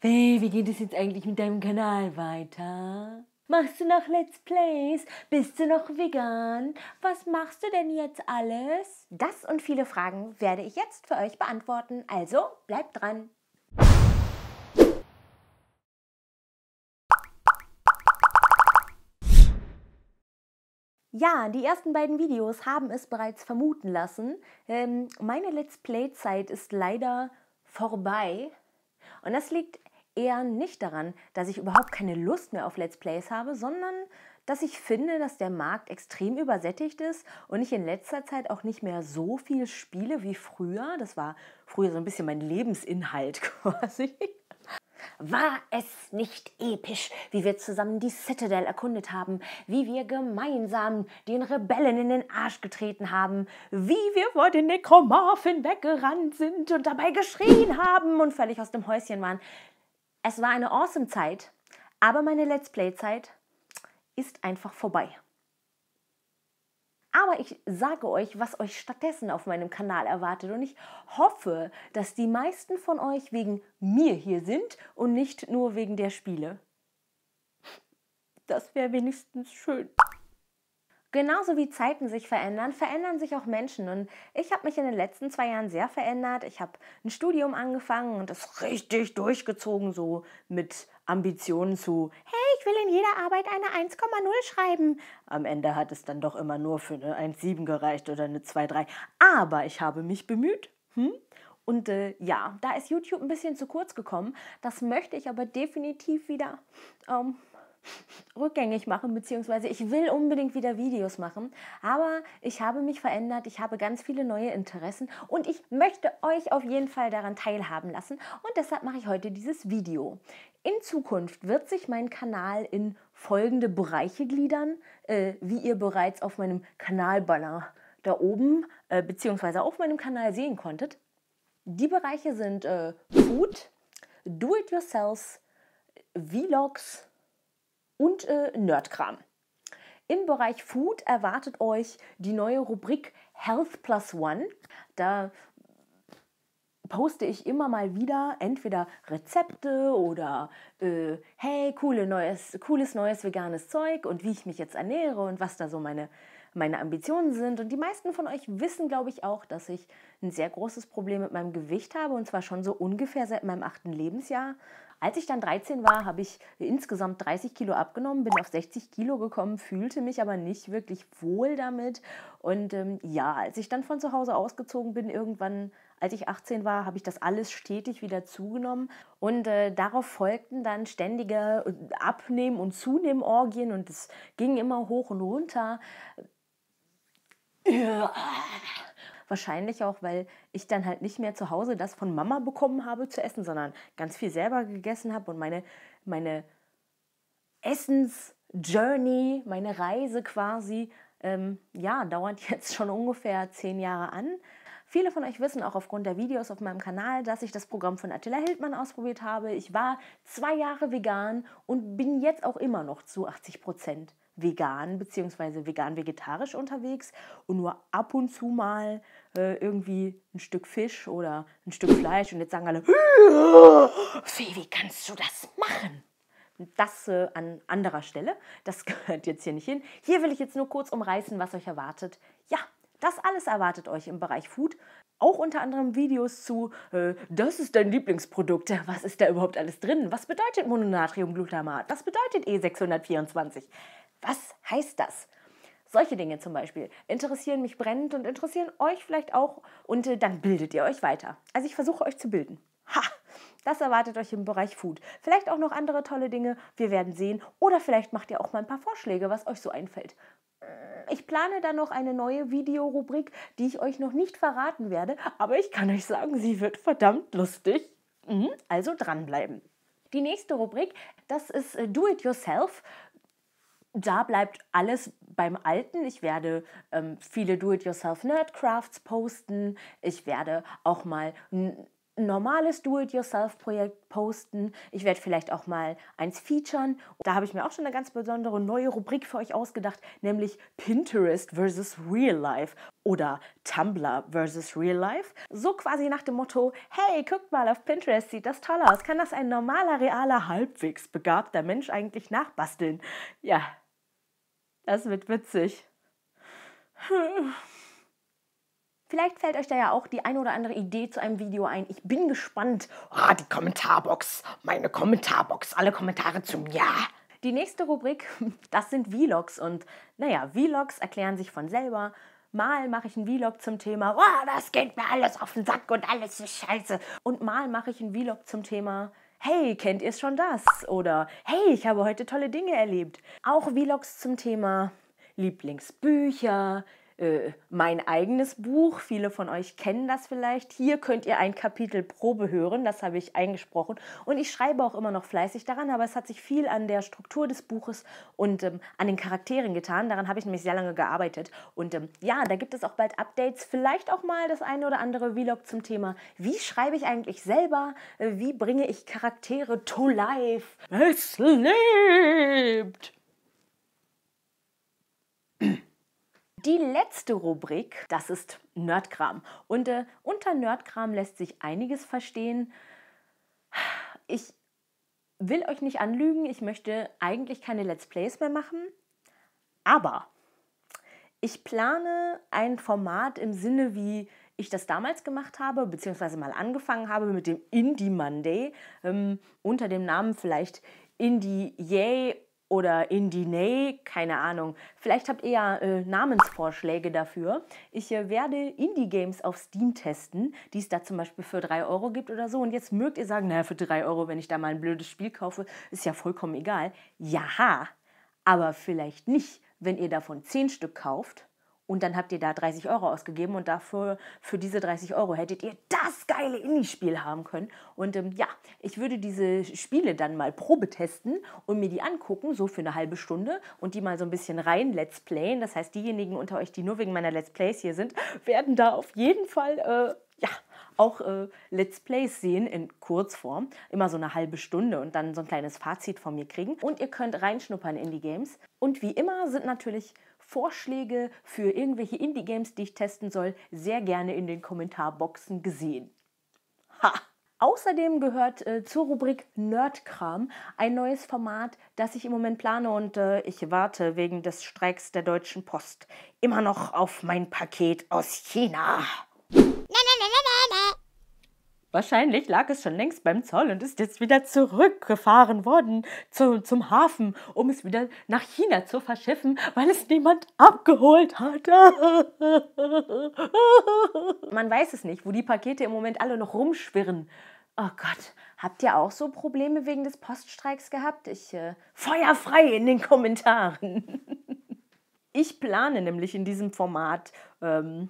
Hey, wie geht es jetzt eigentlich mit deinem Kanal weiter? Machst du noch Let's Plays? Bist du noch vegan? Was machst du denn jetzt alles? Das und viele Fragen werde ich jetzt für euch beantworten, also bleibt dran! Ja, die ersten beiden Videos haben es bereits vermuten lassen. Ähm, meine Let's Play-Zeit ist leider vorbei. Und das liegt eher nicht daran, dass ich überhaupt keine Lust mehr auf Let's Plays habe, sondern dass ich finde, dass der Markt extrem übersättigt ist und ich in letzter Zeit auch nicht mehr so viel spiele wie früher. Das war früher so ein bisschen mein Lebensinhalt quasi. War es nicht episch, wie wir zusammen die Citadel erkundet haben, wie wir gemeinsam den Rebellen in den Arsch getreten haben, wie wir vor den Nekromorphen weggerannt sind und dabei geschrien haben und völlig aus dem Häuschen waren. Es war eine awesome Zeit, aber meine Let's Play Zeit ist einfach vorbei. Aber ich sage euch, was euch stattdessen auf meinem Kanal erwartet. Und ich hoffe, dass die meisten von euch wegen mir hier sind und nicht nur wegen der Spiele. Das wäre wenigstens schön. Genauso wie Zeiten sich verändern, verändern sich auch Menschen. Und ich habe mich in den letzten zwei Jahren sehr verändert. Ich habe ein Studium angefangen und das richtig durchgezogen, so mit Ambitionen zu, hey, ich will in jeder Arbeit eine 1,0 schreiben. Am Ende hat es dann doch immer nur für eine 1,7 gereicht oder eine 2,3. Aber ich habe mich bemüht. Hm? Und äh, ja, da ist YouTube ein bisschen zu kurz gekommen. Das möchte ich aber definitiv wieder ähm, rückgängig machen, beziehungsweise ich will unbedingt wieder Videos machen, aber ich habe mich verändert, ich habe ganz viele neue Interessen und ich möchte euch auf jeden Fall daran teilhaben lassen und deshalb mache ich heute dieses Video. In Zukunft wird sich mein Kanal in folgende Bereiche gliedern, äh, wie ihr bereits auf meinem Kanalbanner da oben äh, beziehungsweise auf meinem Kanal sehen konntet. Die Bereiche sind äh, Food, Do-it-yourself, Vlogs, und äh, Nerdkram. Im Bereich Food erwartet euch die neue Rubrik Health Plus One. Da poste ich immer mal wieder entweder Rezepte oder äh, hey, coole neues, cooles neues veganes Zeug und wie ich mich jetzt ernähre und was da so meine, meine Ambitionen sind. Und die meisten von euch wissen, glaube ich, auch, dass ich ein sehr großes Problem mit meinem Gewicht habe und zwar schon so ungefähr seit meinem achten Lebensjahr. Als ich dann 13 war, habe ich insgesamt 30 Kilo abgenommen, bin auf 60 Kilo gekommen, fühlte mich aber nicht wirklich wohl damit. Und ähm, ja, als ich dann von zu Hause ausgezogen bin, irgendwann, als ich 18 war, habe ich das alles stetig wieder zugenommen. Und äh, darauf folgten dann ständige äh, Abnehmen- und Zunehmorgien und es ging immer hoch und runter. Ja. Wahrscheinlich auch, weil ich dann halt nicht mehr zu Hause das von Mama bekommen habe zu essen, sondern ganz viel selber gegessen habe und meine, meine Essens-Journey, meine Reise quasi, ähm, ja, dauert jetzt schon ungefähr zehn Jahre an. Viele von euch wissen auch aufgrund der Videos auf meinem Kanal, dass ich das Programm von Attila Hildmann ausprobiert habe. Ich war zwei Jahre vegan und bin jetzt auch immer noch zu 80 Prozent vegan vegan bzw. vegan-vegetarisch unterwegs und nur ab und zu mal äh, irgendwie ein Stück Fisch oder ein Stück Fleisch und jetzt sagen alle, Fee, wie kannst du das machen? das äh, an anderer Stelle, das gehört jetzt hier nicht hin. Hier will ich jetzt nur kurz umreißen, was euch erwartet. Ja, das alles erwartet euch im Bereich Food. Auch unter anderem Videos zu, äh, das ist dein Lieblingsprodukt, was ist da überhaupt alles drin, was bedeutet Mononatriumglutamat, was bedeutet E624. Was heißt das? Solche Dinge zum Beispiel interessieren mich brennend und interessieren euch vielleicht auch und äh, dann bildet ihr euch weiter. Also ich versuche euch zu bilden. Ha! Das erwartet euch im Bereich Food. Vielleicht auch noch andere tolle Dinge. Wir werden sehen. Oder vielleicht macht ihr auch mal ein paar Vorschläge, was euch so einfällt. Ich plane da noch eine neue Videorubrik, die ich euch noch nicht verraten werde, aber ich kann euch sagen, sie wird verdammt lustig. Mhm, also dranbleiben. Die nächste Rubrik, das ist äh, Do It Yourself da bleibt alles beim Alten. Ich werde ähm, viele Do-it-yourself-Nerdcrafts posten. Ich werde auch mal ein normales Do-it-yourself-Projekt posten. Ich werde vielleicht auch mal eins featuren. Da habe ich mir auch schon eine ganz besondere neue Rubrik für euch ausgedacht, nämlich Pinterest versus Real Life oder Tumblr versus Real Life. So quasi nach dem Motto, hey, guckt mal auf Pinterest, sieht das toll aus. Kann das ein normaler, realer, halbwegs begabter Mensch eigentlich nachbasteln? Ja, das wird witzig. Vielleicht fällt euch da ja auch die ein oder andere Idee zu einem Video ein. Ich bin gespannt. Ah, die Kommentarbox. Meine Kommentarbox. Alle Kommentare zum Ja. Die nächste Rubrik, das sind Vlogs. Und naja, Vlogs erklären sich von selber. Mal mache ich einen Vlog zum Thema, oh, das geht mir alles auf den Sack und alles ist scheiße. Und mal mache ich einen Vlog zum Thema, hey, kennt ihr schon das? Oder hey, ich habe heute tolle Dinge erlebt. Auch Vlogs zum Thema Lieblingsbücher, äh, mein eigenes Buch. Viele von euch kennen das vielleicht. Hier könnt ihr ein Kapitel Probe hören, das habe ich eingesprochen. Und ich schreibe auch immer noch fleißig daran, aber es hat sich viel an der Struktur des Buches und ähm, an den Charakteren getan. Daran habe ich nämlich sehr lange gearbeitet. Und ähm, ja, da gibt es auch bald Updates, vielleicht auch mal das eine oder andere Vlog zum Thema, wie schreibe ich eigentlich selber, äh, wie bringe ich Charaktere to life. Es lebt! Die letzte Rubrik, das ist Nerdkram. Und äh, unter Nerdkram lässt sich einiges verstehen. Ich will euch nicht anlügen, ich möchte eigentlich keine Let's Plays mehr machen, aber ich plane ein Format im Sinne, wie ich das damals gemacht habe, beziehungsweise mal angefangen habe mit dem Indie Monday, ähm, unter dem Namen vielleicht Indie Yay oder Indie, keine Ahnung. Vielleicht habt ihr ja äh, Namensvorschläge dafür. Ich äh, werde Indie-Games auf Steam testen, die es da zum Beispiel für 3 Euro gibt oder so. Und jetzt mögt ihr sagen, naja, für 3 Euro, wenn ich da mal ein blödes Spiel kaufe, ist ja vollkommen egal. Ja, aber vielleicht nicht, wenn ihr davon 10 Stück kauft und dann habt ihr da 30 Euro ausgegeben und dafür für diese 30 Euro hättet ihr das geile Indie-Spiel haben können. Und ähm, ja, ich würde diese Spiele dann mal probetesten und mir die angucken, so für eine halbe Stunde und die mal so ein bisschen rein Let's Playen. Das heißt, diejenigen unter euch, die nur wegen meiner Let's Plays hier sind, werden da auf jeden Fall äh, ja, auch äh, Let's Plays sehen in Kurzform, immer so eine halbe Stunde und dann so ein kleines Fazit von mir kriegen. Und ihr könnt reinschnuppern in die Games. Und wie immer sind natürlich Vorschläge für irgendwelche Indie-Games, die ich testen soll, sehr gerne in den Kommentarboxen gesehen. Ha! Außerdem gehört äh, zur Rubrik Nerdkram ein neues Format, das ich im Moment plane und äh, ich warte wegen des Streiks der Deutschen Post immer noch auf mein Paket aus China. Na, na, na, na, na. Wahrscheinlich lag es schon längst beim Zoll und ist jetzt wieder zurückgefahren worden zu, zum Hafen, um es wieder nach China zu verschiffen, weil es niemand abgeholt hat. Man weiß es nicht, wo die Pakete im Moment alle noch rumschwirren. Oh Gott, habt ihr auch so Probleme wegen des Poststreiks gehabt? Ich äh, feuerfrei in den Kommentaren. ich plane nämlich in diesem Format. Ähm,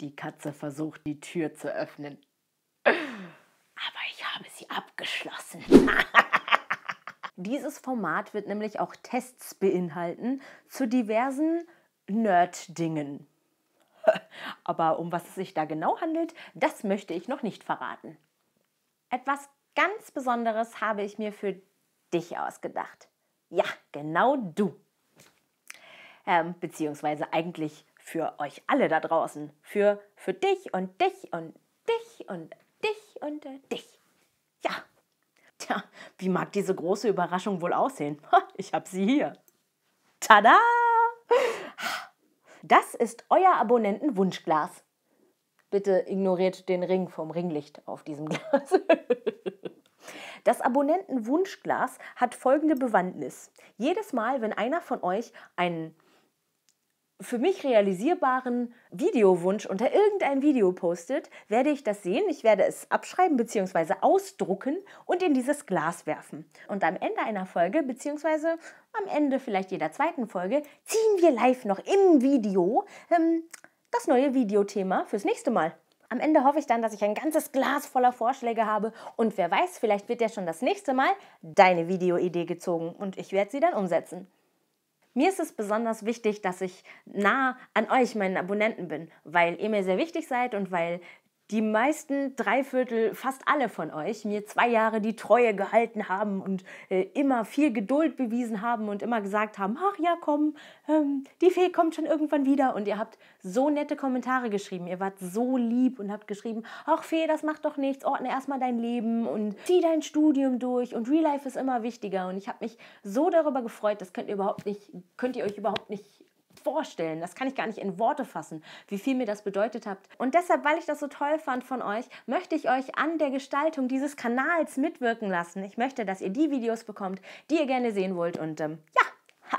die Katze versucht, die Tür zu öffnen. Aber ich habe sie abgeschlossen. Dieses Format wird nämlich auch Tests beinhalten zu diversen Nerd-Dingen. Aber um was es sich da genau handelt, das möchte ich noch nicht verraten. Etwas ganz Besonderes habe ich mir für dich ausgedacht. Ja, genau du. Ähm, beziehungsweise eigentlich für euch alle da draußen, für, für dich und dich und dich und dich und äh, dich. Ja. Tja, wie mag diese große Überraschung wohl aussehen? Ich habe sie hier. Tada! Das ist euer Abonnentenwunschglas. Bitte ignoriert den Ring vom Ringlicht auf diesem Glas. Das Abonnentenwunschglas hat folgende Bewandtnis. Jedes Mal, wenn einer von euch einen für mich realisierbaren Videowunsch unter irgendein Video postet, werde ich das sehen. Ich werde es abschreiben bzw. ausdrucken und in dieses Glas werfen. Und am Ende einer Folge bzw. am Ende vielleicht jeder zweiten Folge ziehen wir live noch im Video ähm, das neue Videothema fürs nächste Mal. Am Ende hoffe ich dann, dass ich ein ganzes Glas voller Vorschläge habe und wer weiß, vielleicht wird ja schon das nächste Mal deine Videoidee gezogen und ich werde sie dann umsetzen. Mir ist es besonders wichtig, dass ich nah an euch, meinen Abonnenten, bin, weil ihr mir sehr wichtig seid und weil die meisten, dreiviertel, fast alle von euch mir zwei Jahre die Treue gehalten haben und äh, immer viel Geduld bewiesen haben und immer gesagt haben, ach ja, komm, ähm, die Fee kommt schon irgendwann wieder. Und ihr habt so nette Kommentare geschrieben, ihr wart so lieb und habt geschrieben, ach Fee, das macht doch nichts, ordne erstmal dein Leben und zieh dein Studium durch und Real Life ist immer wichtiger. Und ich habe mich so darüber gefreut, das könnt ihr überhaupt nicht, könnt ihr euch überhaupt nicht vorstellen. Das kann ich gar nicht in Worte fassen, wie viel mir das bedeutet habt. Und deshalb, weil ich das so toll fand von euch, möchte ich euch an der Gestaltung dieses Kanals mitwirken lassen. Ich möchte, dass ihr die Videos bekommt, die ihr gerne sehen wollt. Und ähm, ja,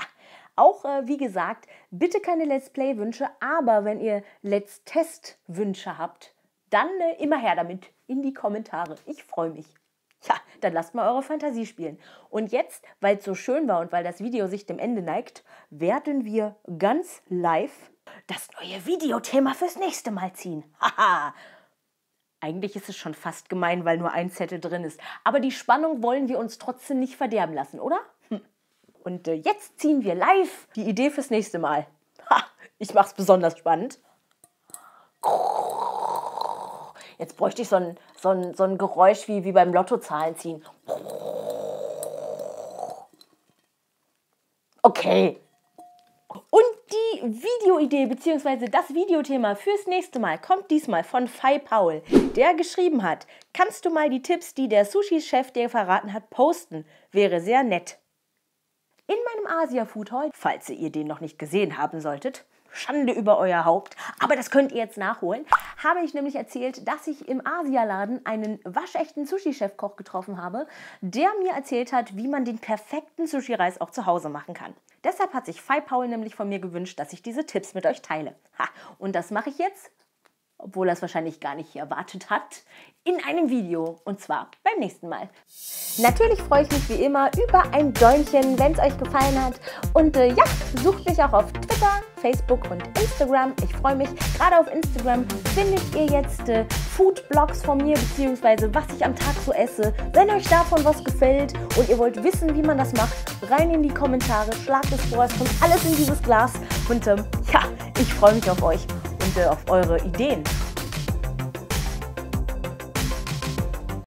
auch äh, wie gesagt, bitte keine Let's Play-Wünsche, aber wenn ihr Let's Test-Wünsche habt, dann äh, immer her damit in die Kommentare. Ich freue mich. Tja, dann lasst mal eure Fantasie spielen. Und jetzt, weil es so schön war und weil das Video sich dem Ende neigt, werden wir ganz live das neue Videothema fürs nächste Mal ziehen. Haha! Eigentlich ist es schon fast gemein, weil nur ein Zettel drin ist. Aber die Spannung wollen wir uns trotzdem nicht verderben lassen, oder? Hm. Und äh, jetzt ziehen wir live die Idee fürs nächste Mal. Ha, ich mach's besonders spannend. Jetzt bräuchte ich so einen so ein, so ein Geräusch wie, wie beim Lottozahlen ziehen. Okay. Und die Videoidee bzw. das Videothema fürs nächste Mal kommt diesmal von Fai Paul, der geschrieben hat, kannst du mal die Tipps, die der Sushi-Chef dir verraten hat, posten? Wäre sehr nett. In meinem Asia-Food Hall, falls ihr den noch nicht gesehen haben solltet, Schande über euer Haupt. Aber das könnt ihr jetzt nachholen. Habe ich nämlich erzählt, dass ich im Asialaden einen waschechten Sushi-Chefkoch getroffen habe, der mir erzählt hat, wie man den perfekten Sushi-Reis auch zu Hause machen kann. Deshalb hat sich Fai Paul nämlich von mir gewünscht, dass ich diese Tipps mit euch teile. Ha, und das mache ich jetzt obwohl er es wahrscheinlich gar nicht erwartet hat, in einem Video und zwar beim nächsten Mal. Natürlich freue ich mich wie immer über ein Däumchen, wenn es euch gefallen hat. Und äh, ja, sucht mich auch auf Twitter, Facebook und Instagram. Ich freue mich. Gerade auf Instagram findet ihr jetzt äh, Food-Blogs von mir, beziehungsweise was ich am Tag so esse. Wenn euch davon was gefällt und ihr wollt wissen, wie man das macht, rein in die Kommentare, schlagt es vor, es kommt alles in dieses Glas. Und ähm, ja, ich freue mich auf euch. Rezepte, auf eure Ideen.